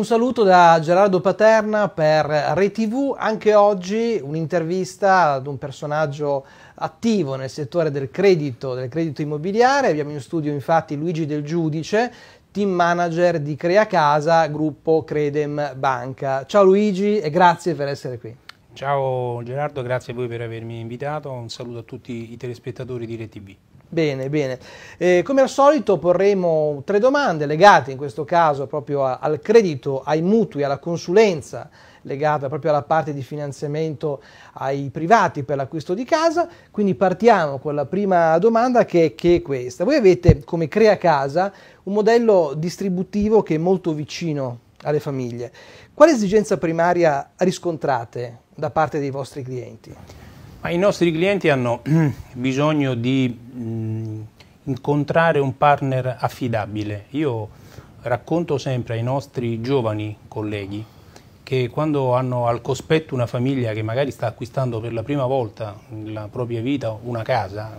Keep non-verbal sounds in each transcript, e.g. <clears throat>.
Un saluto da Gerardo Paterna per ReTV, anche oggi un'intervista ad un personaggio attivo nel settore del credito, del credito immobiliare, abbiamo in studio infatti Luigi Del Giudice, team manager di Crea Casa, gruppo Credem Banca. Ciao Luigi e grazie per essere qui. Ciao Gerardo, grazie a voi per avermi invitato, un saluto a tutti i telespettatori di ReTV. Bene, bene. Eh, come al solito porremo tre domande legate in questo caso proprio a, al credito, ai mutui, alla consulenza legata proprio alla parte di finanziamento ai privati per l'acquisto di casa. Quindi partiamo con la prima domanda che, che è questa. Voi avete come Crea Casa un modello distributivo che è molto vicino alle famiglie. Quale esigenza primaria riscontrate da parte dei vostri clienti? Ma I nostri clienti hanno <clears throat> bisogno di incontrare un partner affidabile. Io racconto sempre ai nostri giovani colleghi che quando hanno al cospetto una famiglia che magari sta acquistando per la prima volta nella propria vita una casa,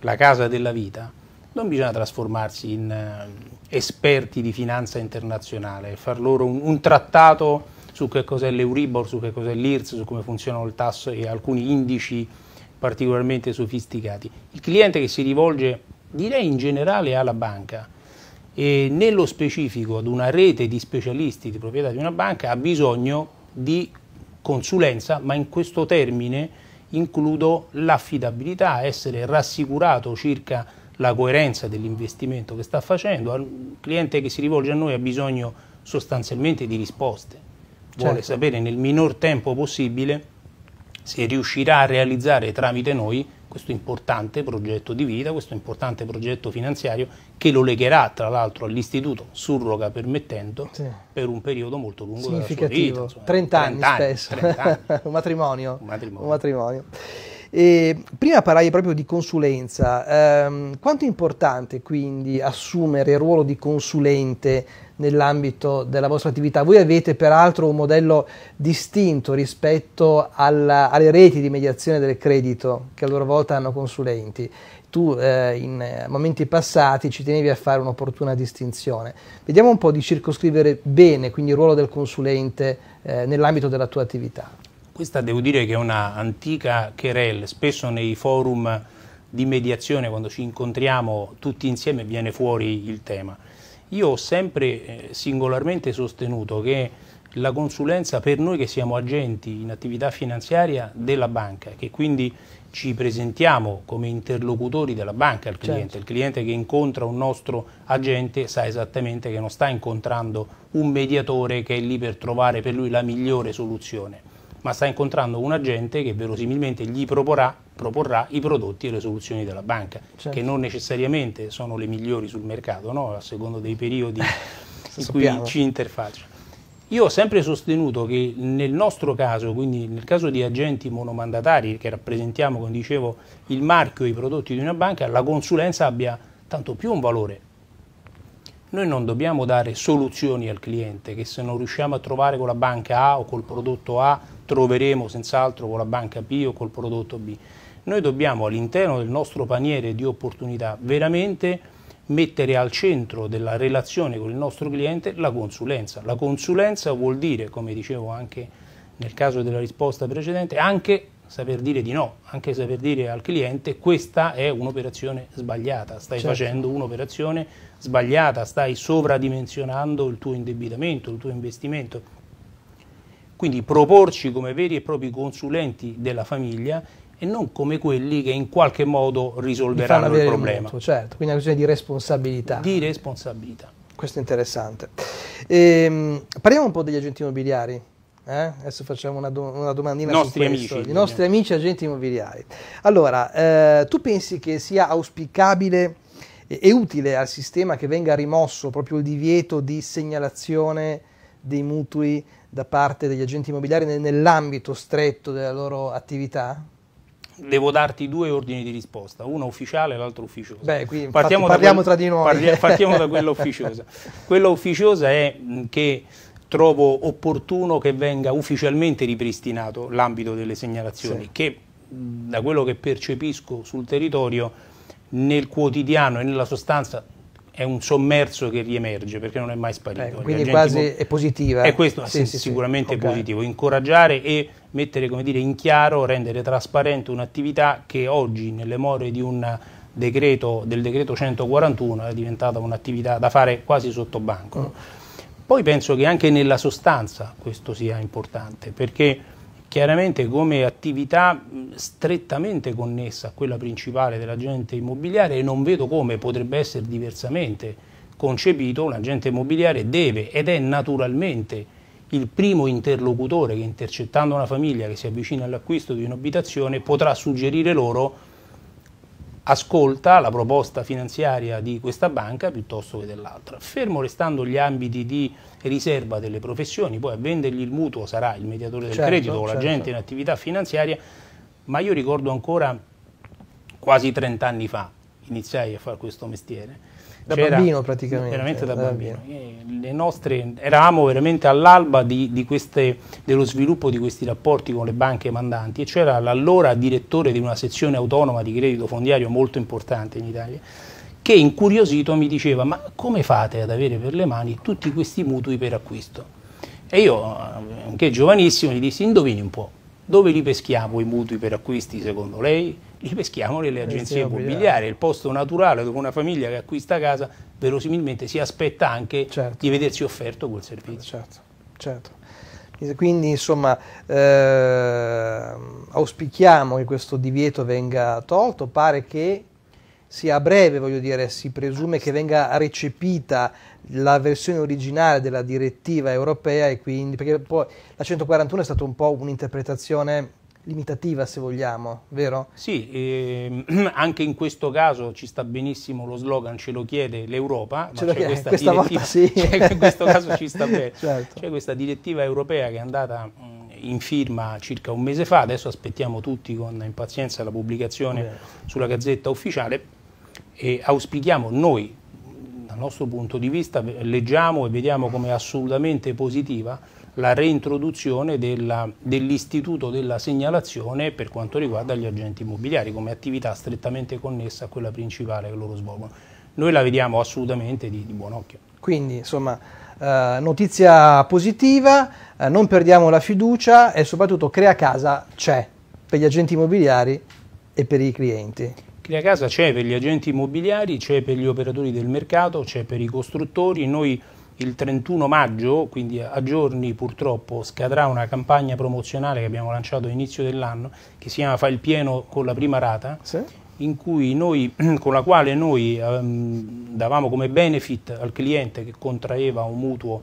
la casa della vita, non bisogna trasformarsi in eh, esperti di finanza internazionale, far loro un, un trattato su che cos'è l'Euribor, su che cos'è l'IRS, su come funzionano il tasso e alcuni indici particolarmente sofisticati. Il cliente che si rivolge, direi in generale, alla banca e nello specifico ad una rete di specialisti di proprietà di una banca ha bisogno di consulenza, ma in questo termine includo l'affidabilità, essere rassicurato circa la coerenza dell'investimento che sta facendo. Il cliente che si rivolge a noi ha bisogno sostanzialmente di risposte, vuole certo. sapere nel minor tempo possibile se riuscirà a realizzare tramite noi questo importante progetto di vita, questo importante progetto finanziario che lo legherà tra l'altro all'istituto surroga permettendo sì. per un periodo molto lungo della sua vita. Insomma, 30, 30 anni, 30 spesso, 30 anni. <laughs> un, matrimonio. Un, matrimonio. un matrimonio. E prima parlai proprio di consulenza, ehm, quanto è importante quindi assumere il ruolo di consulente nell'ambito della vostra attività? Voi avete peraltro un modello distinto rispetto alla, alle reti di mediazione del credito che a loro volta hanno consulenti tu eh, in momenti passati ci tenevi a fare un'opportuna distinzione. Vediamo un po' di circoscrivere bene quindi il ruolo del consulente eh, nell'ambito della tua attività. Questa devo dire che è una antica querel, spesso nei forum di mediazione quando ci incontriamo tutti insieme viene fuori il tema. Io ho sempre eh, singolarmente sostenuto che la consulenza per noi che siamo agenti in attività finanziaria della banca, che quindi ci presentiamo come interlocutori della banca al cliente, certo. il cliente che incontra un nostro agente sa esattamente che non sta incontrando un mediatore che è lì per trovare per lui la migliore soluzione ma sta incontrando un agente che verosimilmente gli proporrà, proporrà i prodotti e le soluzioni della banca, certo. che non necessariamente sono le migliori sul mercato, no? a secondo dei periodi eh, in cui ci interfaccia. Io ho sempre sostenuto che nel nostro caso, quindi nel caso di agenti monomandatari che rappresentiamo, come dicevo, il marchio e i prodotti di una banca, la consulenza abbia tanto più un valore. Noi non dobbiamo dare soluzioni al cliente che se non riusciamo a trovare con la banca A o col prodotto A troveremo senz'altro con la banca B o col prodotto B. Noi dobbiamo all'interno del nostro paniere di opportunità veramente mettere al centro della relazione con il nostro cliente la consulenza. La consulenza vuol dire, come dicevo anche nel caso della risposta precedente, anche saper dire di no, anche saper dire al cliente questa è un'operazione sbagliata, stai certo. facendo un'operazione sbagliata, stai sovradimensionando il tuo indebitamento, il tuo investimento. Quindi proporci come veri e propri consulenti della famiglia e non come quelli che in qualche modo risolveranno il problema. Molto, certo, quindi è una questione di responsabilità. Di responsabilità. Questo è interessante. Ehm, parliamo un po' degli agenti immobiliari. Eh? Adesso facciamo una, do una domandina nostri amici, I nostri diciamo. amici agenti immobiliari. Allora, eh, tu pensi che sia auspicabile e, e, utile al sistema che venga rimosso proprio il divieto di segnalazione dei mutui da parte degli agenti immobiliari nell'ambito stretto della loro attività? Devo darti due ordini di risposta, uno ufficiale e l'altro ufficioso. Beh, qui partiamo parliamo quel, tra di noi. Parli, partiamo da quella <laughs> ufficiosa. Quella ufficiosa è mm, che trovo opportuno che venga ufficialmente ripristinato l'ambito delle segnalazioni, sì. che mm, da quello che percepisco sul territorio nel quotidiano e nella sostanza è un sommerso che riemerge perché non è mai sparito. Eh, quindi quasi è positiva. È questo sì, sì, sicuramente sì, okay. positivo, incoraggiare e mettere dire, in chiaro, rendere trasparente un'attività che oggi nelle more di un decreto, del decreto 141 è diventata un'attività da fare quasi sotto banco. Mm. Poi penso che anche nella sostanza questo sia importante perché chiaramente come attività strettamente connessa a quella principale dell'agente immobiliare e non vedo come potrebbe essere diversamente concepito, un agente immobiliare deve ed è naturalmente il primo interlocutore che intercettando una famiglia che si avvicina all'acquisto di un'abitazione potrà suggerire loro ascolta la proposta finanziaria di questa banca piuttosto che dell'altra, fermo restando gli ambiti di riserva delle professioni, poi a vendergli il mutuo sarà il mediatore del certo, credito o certo. l'agente in attività finanziaria, ma io ricordo ancora quasi 30 anni fa iniziai a fare questo mestiere da bambino praticamente. Veramente da, da bambino. bambino. Eh, nostre, eravamo veramente all'alba di, di queste, dello sviluppo di questi rapporti con le banche mandanti e c'era l'allora direttore di una sezione autonoma di credito fondiario molto importante in Italia che incuriosito mi diceva ma come fate ad avere per le mani tutti questi mutui per acquisto? E io, anche giovanissimo, gli dissi indovini un po', dove li peschiamo i mutui per acquisti secondo lei? li peschiamo nelle eh agenzie immobiliari. Il posto naturale dove una famiglia che acquista casa verosimilmente si aspetta anche certo. di vedersi offerto quel servizio. Certo, certo. Quindi insomma eh, auspichiamo che questo divieto venga tolto, pare che sia a breve, voglio dire, si presume che venga recepita la versione originale della direttiva europea e quindi, perché poi la 141 è stata un po' un'interpretazione limitativa se vogliamo, vero? Sì, eh, <clears throat> anche in questo caso ci sta benissimo lo slogan ce lo chiede l'Europa, ma c'è questa, questa volta sì. <laughs> Cioè, in questo caso ci sta bene, <laughs> certo. c'è questa direttiva europea che è andata mm, in firma circa un mese fa, adesso aspettiamo tutti con impazienza la pubblicazione Beh. sulla Gazzetta Ufficiale e auspichiamo noi, dal nostro punto di vista, leggiamo e vediamo come assolutamente positiva la reintroduzione dell'istituto della segnalazione per quanto riguarda gli agenti immobiliari come attività strettamente connessa a quella principale che loro svolgono. Noi la vediamo assolutamente di, di buon occhio. Quindi, insomma, eh, notizia positiva, eh, non perdiamo la fiducia e soprattutto Crea Casa c'è per gli agenti immobiliari e per i clienti. Crea Casa c'è per gli agenti immobiliari, c'è per gli operatori del mercato, c'è per i costruttori. Noi il 31 maggio, quindi a giorni purtroppo, scadrà una campagna promozionale che abbiamo lanciato all'inizio dell'anno, che si chiama Fa il pieno con la prima rata, sì. Noi, <clears throat> con la quale noi um, davamo come benefit al cliente che contraeva un mutuo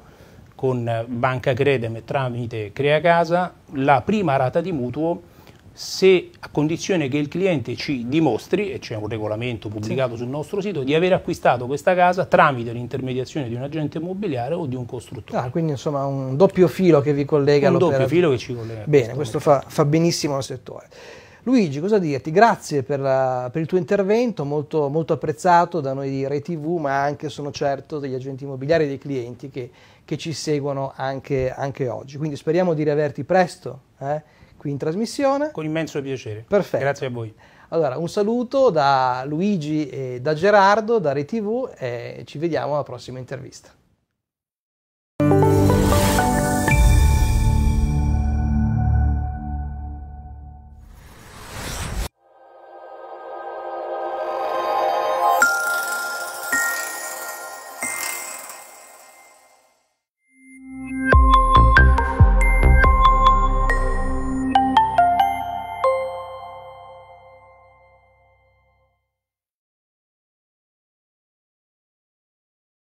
con Banca Credem tramite Crea Casa la prima rata di mutuo se a condizione che il cliente ci dimostri, e c'è un regolamento pubblicato sì. sul nostro sito, di aver acquistato questa casa tramite l'intermediazione di un agente immobiliare o di un costruttore. Ah, quindi insomma un doppio filo che vi collega all'operazione. Un doppio filo che ci collega. Bene, questo, fa, fa, benissimo al settore. Luigi, cosa dirti? Grazie per, la, per il tuo intervento, molto, molto, apprezzato da noi di RTV, ma anche sono certo degli agenti immobiliari e dei clienti che, che ci seguono anche, anche, oggi. Quindi speriamo di riaverti presto. Eh? qui in trasmissione. Con immenso piacere. Perfetto. Grazie a voi. Allora, un saluto da Luigi e da Gerardo, da ReTV e ci vediamo alla prossima intervista.